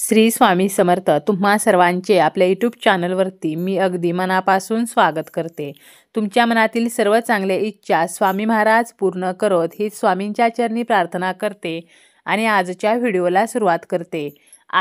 श्री स्वामी समर्थ तुम्हा सर्वांचे आपल्या यूट्यूब चॅनलवरती मी अगदी मनापासून स्वागत करते तुमच्या मनातील सर्व चांगल्या इच्छा स्वामी महाराज पूर्ण करत ही स्वामींच्या चरणी प्रार्थना करते आणि आजच्या व्हिडिओला सुरुवात करते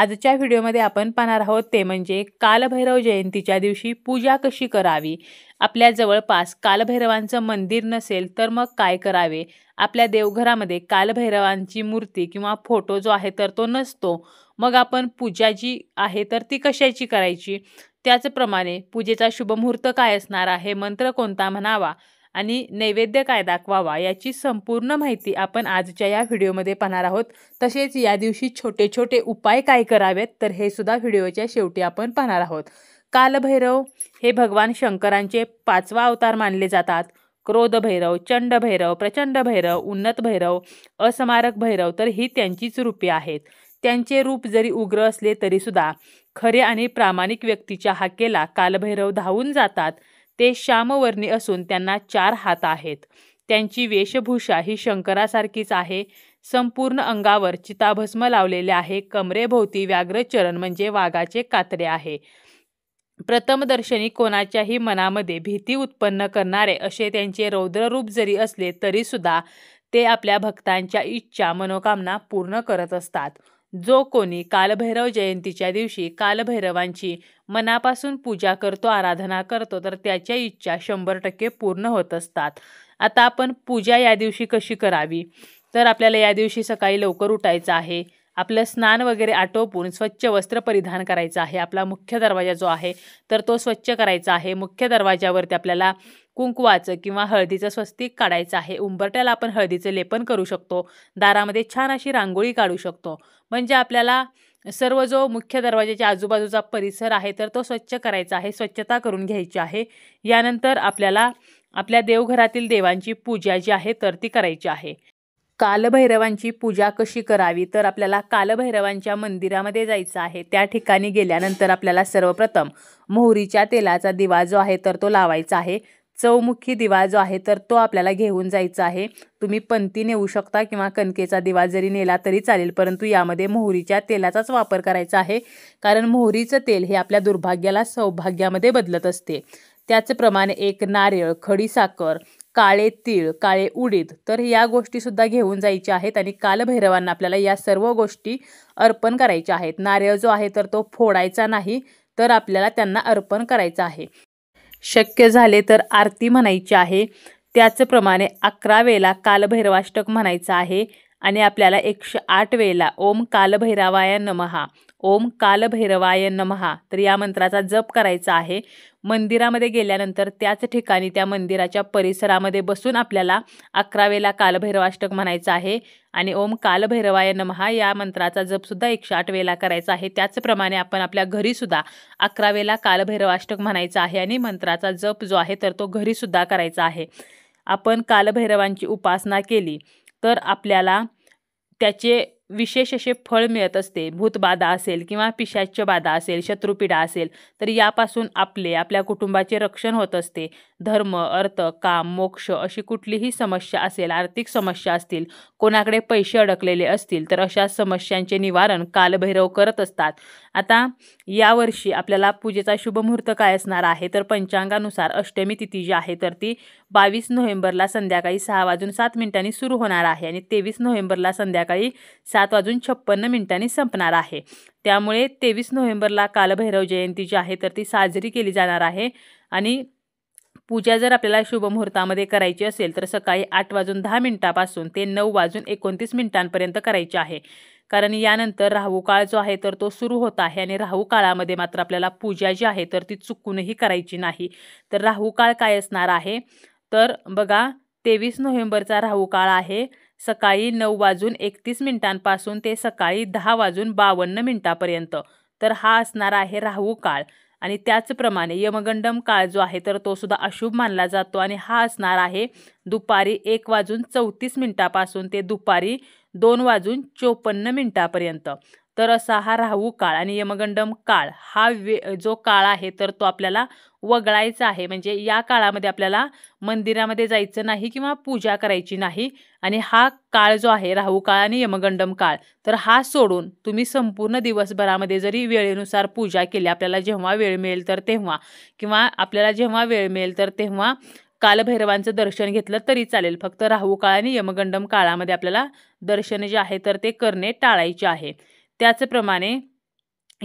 आजच्या व्हिडिओमध्ये आपण पाहणार आहोत ते म्हणजे कालभैरव जयंतीच्या दिवशी पूजा कशी करावी आपल्या जवळपास कालभैरवांचं मंदिर नसेल तर मग काय करावे आपल्या देवघरामध्ये कालभैरवांची मूर्ती किंवा फोटो जो आहे तर तो नसतो मग आपण पूजा जी आहे तर ती कशाची करायची त्याचप्रमाणे पूजेचा शुभमुहूर्त काय असणार आहे मंत्र कोणता म्हणावा आणि नैवेद्य काय दाखवावा याची संपूर्ण माहिती आपण आजच्या या व्हिडिओमध्ये पाहणार आहोत तसेच या दिवशी छोटे छोटे उपाय काय करावेत तर हे सुद्धा व्हिडिओच्या शेवटी आपण पाहणार आहोत कालभैरव हे भगवान शंकरांचे पाचवा अवतार मानले जातात क्रोध चंड चंडभैरव प्रचंड भैरव उन्नत भैरव असमारक भैरव तर ही त्यांचीच रूपे आहेत त्यांचे रूप जरी उग्र असले तरीसुद्धा खरे आणि प्रामाणिक व्यक्तीच्या हाकेला कालभैरव धावून जातात ते श्यामवर्णी असून त्यांना चार हात आहेत त्यांची वेशभूषा ही शंकरासारखीच आहे संपूर्ण अंगावर चिताभस्म लावलेले आहे कमरेभोवती चरण म्हणजे वाघाचे कातडे आहे प्रथमदर्शनी कोणाच्याही मनामध्ये भीती उत्पन्न करणारे असे त्यांचे रौद्ररूप जरी असले तरीसुद्धा ते आपल्या भक्तांच्या इच्छा मनोकामना पूर्ण करत असतात जो कोणी कालभैरव जयंतीच्या दिवशी कालभैरवांची मनापासून पूजा करतो आराधना करतो तर त्याच्या इच्छा शंभर टक्के पूर्ण होत असतात आता आपण पूजा या दिवशी कशी करावी तर आपल्याला या दिवशी सकाळी लवकर उठायचं आहे आपलं स्नान वगैरे आटोपून स्वच्छ वस्त्र परिधान करायचं आहे आपला मुख्य दरवाजा जो आहे तर तो स्वच्छ करायचा आहे मुख्य दरवाजावरती आपल्याला कुंकवाचं किंवा हळदीचं स्वस्तिक काढायचं आहे उंबरट्याला आपण हळदीचं लेपन करू शकतो दारामध्ये छान अशी रांगोळी काढू शकतो म्हणजे आपल्याला सर्व जो मुख्य दरवाजाच्या आजूबाजूचा परिसर आहे तर तो स्वच्छ करायचा आहे स्वच्छता करून घ्यायची आहे यानंतर आपल्याला आपल्या देवघरातील देवांची पूजा जी आहे तर ती करायची आहे कालभैरवांची पूजा कशी करावी तर आपल्याला कालभैरवांच्या मंदिरामध्ये जायचं आहे त्या ठिकाणी गेल्यानंतर आपल्याला सर्वप्रथम मोहरीच्या तेलाचा दिवा जो आहे तर तो लावायचा आहे चौमुखी दिवा जो आहे तर तो आपल्याला घेऊन जायचा आहे तुम्ही पंथी नेऊ शकता किंवा कणकेचा दिवा जरी नेला तरी चालेल परंतु यामध्ये मोहरीच्या तेलाचाच वापर करायचा आहे कारण मोहरीचं तेल हे आपल्या दुर्भाग्याला सौभाग्यामध्ये बदलत असते त्याचप्रमाणे एक नारळ खडीसाखर काळे तीळ काळे उडीद तर या गोष्टीसुद्धा घेऊन जायच्या आहेत आणि कालभैरवांना आपल्याला या सर्व गोष्टी अर्पण करायच्या आहेत नारळ जो आहे तर तो फोडायचा नाही तर आपल्याला त्यांना अर्पण करायचं आहे शक्य झाले तर आरती म्हणायची आहे त्याचप्रमाणे अकरा वेळेला कालभैरवाष्टक म्हणायचं आहे आणि आपल्याला एकशे आठ वेळेला ओम कालभैरवाय नमहा ओम कालभैरवाय नमहा तर या मंत्राचा जप करायचा आहे मंदिरामध्ये गेल्यानंतर त्याच ठिकाणी त्या मंदिराच्या परिसरामध्ये बसून आपल्याला अकरावेला कालभैरवाष्टक म्हणायचं आहे आणि ओम कालभैरवाय नमहा या मंत्राचा जपसुद्धा एकशे आठ वेळेला करायचा आहे त्याचप्रमाणे आपण आपल्या घरीसुद्धा अकरावेला कालभैरवाष्टक म्हणायचं आहे आणि मंत्राचा जप जो आहे तर तो घरीसुद्धा करायचा आहे आपण कालभैरवांची उपासना केली तर आपल्याला त्याचे विशेष असे फळ मिळत असते भूतबाधा असेल किंवा पिशाच्य बाधा असेल शत्रुपिढा असेल तर यापासून आपले आपल्या कुटुंबाचे रक्षण होत असते धर्म अर्थ काम मोक्ष अशी कुठलीही समस्या असेल आर्थिक समस्या असतील कोणाकडे पैसे अडकलेले असतील तर अशा समस्यांचे निवारण कालभैरव करत असतात आता यावर्षी आपल्याला पूजेचा शुभ मुहूर्त काय असणार आहे तर पंचांगानुसार अष्टमी तिथी जी आहे तर ती बावीस नोव्हेंबरला संध्याकाळी सहा वाजून सात मिनिटांनी सुरू होणार आहे आणि तेवीस नोव्हेंबरला संध्याकाळी सात वाजून छप्पन्न मिनिटांनी संपणार आहे त्यामुळे तेवीस नोव्हेंबरला कालभैरव जयंती जी आहे तर ती साजरी केली जाणार आहे आणि पूजा जर आपल्याला शुभमुहूर्तामध्ये करायची असेल तर सकाळी आठ वाजून दहा मिनिटापासून ते नऊ वाजून एकोणतीस मिनिटांपर्यंत करायची आहे कारण यानंतर राहू काळ जो आहे तर तो सुरू होत आहे आणि राहू काळामध्ये मात्र आपल्याला पूजा जी आहे तर ती चुकूनही करायची नाही तर राहू काळ काय असणार आहे तर बघा तेवीस नोव्हेंबरचा राहू काळ आहे सकाळी नऊ वाजून एकतीस मिनिटांपासून ते सकाळी दहा वाजून बावन्न मिनिटापर्यंत तर हा असणार आहे राहू काळ आणि त्याचप्रमाणे यमगंडम काळ जो आहे तर तो सुद्धा अशुभ मानला जातो आणि हा असणार आहे दुपारी एक वाजून चौतीस मिनिटापासून ते दुपारी दोन वाजून चोपन्न मिनिटापर्यंत तर असा हा राहू काळ आणि यमगंडम काळ हा वे जो काळ आहे तर तो आपल्याला वगळायचं आहे म्हणजे या काळामध्ये आपल्याला मंदिरामध्ये जायचं नाही किंवा पूजा करायची नाही आणि हा काळ जो आहे राहू काळ आणि यमगंडम काळ तर हा सोडून तुम्ही संपूर्ण दिवसभरामध्ये जरी वेळेनुसार पूजा केली आपल्याला जेव्हा वेळ मिळेल तर तेव्हा किंवा आपल्याला जेव्हा वेळ मिळेल तर तेव्हा कालभैरवांचं दर्शन घेतलं तरी चालेल फक्त राहू काळ आणि यमगंडम काळामध्ये आपल्याला दर्शन जे आहे तर ते करणे टाळायचे आहे त्याचप्रमाणे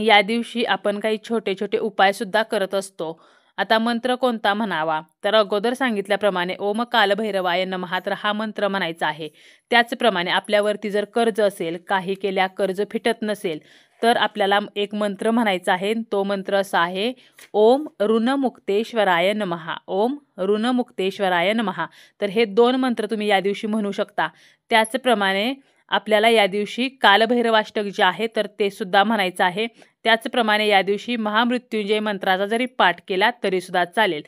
या दिवशी आपण काही छोटे छोटे उपायसुद्धा करत असतो आता मंत्र कोणता म्हणावा तर अगोदर सांगितल्याप्रमाणे ओम कालभैरवाय तर हा मंत्र म्हणायचा आहे त्याचप्रमाणे आपल्यावरती जर कर्ज असेल काही केल्या कर्ज फिटत नसेल तर आपल्याला एक मंत्र म्हणायचा आहे तो मंत्र असा आहे ओम ऋणमुक्तेश्वराय नमहा ओम ऋणमुक्तेश्वराय नमहा तर हे दोन मंत्र तुम्ही या दिवशी म्हणू शकता त्याचप्रमाणे आपल्याला या दिवशी कालभैरवाष्टक जे आहे तर ते सुद्धा म्हणायचं आहे त्याचप्रमाणे या दिवशी महामृत्युंजय मंत्राचा जरी पाठ केला तरी सुद्धा चालेल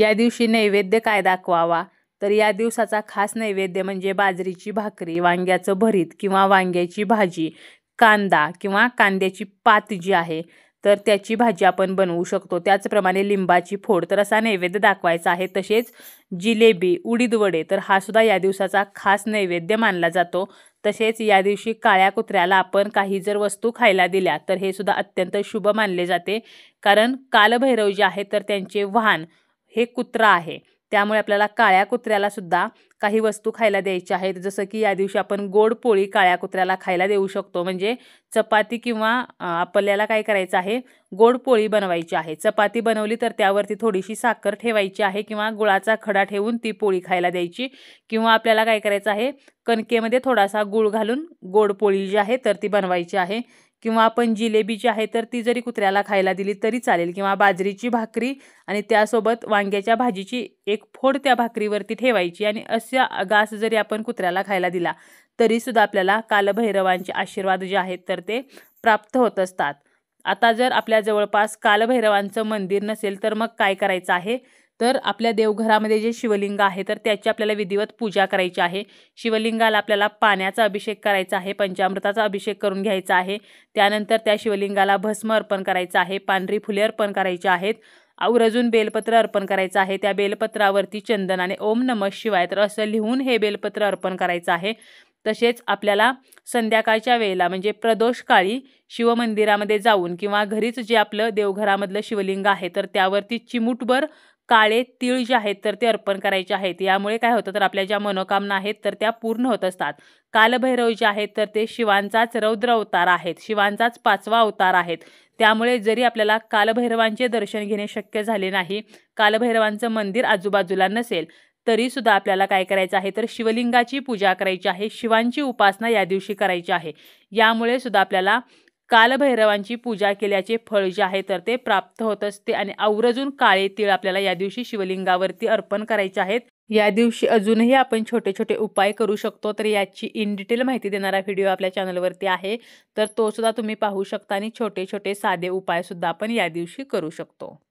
या दिवशी नैवेद्य काय दाखवावा तर या दिवसाचा खास नैवेद्य म्हणजे बाजरीची भाकरी वांग्याचं भरीत किंवा वांग्याची भाजी कांदा किंवा कांद्याची पात जी आहे तर त्याची भाजी आपण बनवू शकतो त्याचप्रमाणे लिंबाची फोड तर असा नैवेद्य दाखवायचा आहे तसेच जिलेबी उडीद वडे तर हा सुद्धा या दिवसाचा खास नैवेद्य मानला जातो तसेच या दिवशी काळ्या कुत्र्याला आपण काही जर वस्तू खायला दिल्या तर हे सुद्धा अत्यंत शुभ मानले जाते कारण कालभैरव जे आहे तर त्यांचे वाहन हे कुत्रा आहे त्यामुळे आपल्याला काळ्या कुत्र्याला सुद्धा काही वस्तू खायला द्यायच्या आहेत जसं की या दिवशी आपण गोड पोळी काळ्या कुत्र्याला खायला देऊ शकतो म्हणजे चपाती किंवा आपल्याला काय करायचं आहे गोड पोळी बनवायची आहे चपाती बनवली तर त्यावरती थोडीशी साखर ठेवायची आहे किंवा गुळाचा खडा ठेवून ती पोळी खायला द्यायची किंवा आपल्याला काय करायचं आहे कणकेमध्ये थोडासा गुळ घालून गोड पोळी जी आहे तर ती बनवायची आहे किंवा आपण जिलेबी जी आहे तर ती जरी कुत्र्याला खायला दिली तरी चालेल किंवा बाजरीची भाकरी आणि त्यासोबत वांग्याच्या भाजीची एक फोड त्या भाकरीवरती ठेवायची आणि असे घास जरी आपण कुत्र्याला खायला दिला तरीसुद्धा आपल्याला कालभैरवांचे आशीर्वाद जे आहेत तर ते प्राप्त होत असतात आता जर आपल्या जवळपास कालभैरवांचं मंदिर नसेल तर मग काय करायचं आहे तर आपल्या देवघरामध्ये जे शिवलिंग आहे तर त्याची आपल्याला विधिवत पूजा करायची आहे शिवलिंगाला आपल्याला पाण्याचा अभिषेक करायचा आहे पंचामृताचा अभिषेक करून घ्यायचा आहे त्यानंतर त्या शिवलिंगाला भस्म अर्पण करायचं आहे पांढरी फुले अर्पण करायचे आहेत और अजून बेलपत्र अर्पण करायचं आहे त्या बेलपत्रावरती चंदनाने ओम नमः शिवाय तर असं लिहून हे बेलपत्र अर्पण करायचं आहे तसेच आपल्याला संध्याकाळच्या वेळेला म्हणजे प्रदोष काळी शिवमंदिरामध्ये जाऊन किंवा घरीच जे आपलं देवघरामधलं शिवलिंग आहे तर त्यावरती चिमूटभर काळे तीळ जे आहेत तर ते अर्पण करायचे आहेत यामुळे काय होतं तर आपल्या ज्या मनोकामना आहेत तर त्या पूर्ण होत असतात कालभैरव जे आहेत तर ते शिवांचाच रौद्र अवतार आहेत शिवांचाच पाचवा अवतार आहेत त्यामुळे जरी आपल्याला कालभैरवांचे दर्शन घेणे शक्य झाले नाही कालभैरवांचं मंदिर आजूबाजूला नसेल तरी सुद्धा आपल्याला काय करायचं आहे तर शिवलिंगाची पूजा करायची आहे शिवांची उपासना या दिवशी करायची आहे यामुळे सुद्धा आपल्याला कालभैरवांची पूजा केल्याचे फळ जे आहे तर ते प्राप्त होत असते आणि आवर्जून काळे तीळ आपल्याला या दिवशी शिवलिंगावरती अर्पण करायचे आहेत या दिवशी अजूनही आपण छोटे छोटे उपाय करू शकतो तर याची इन डिटेल माहिती देणारा व्हिडिओ आपल्या चॅनलवरती आहे तर तो सुद्धा तुम्ही पाहू शकता आणि छोटे छोटे साधे उपाय सुद्धा आपण या दिवशी करू शकतो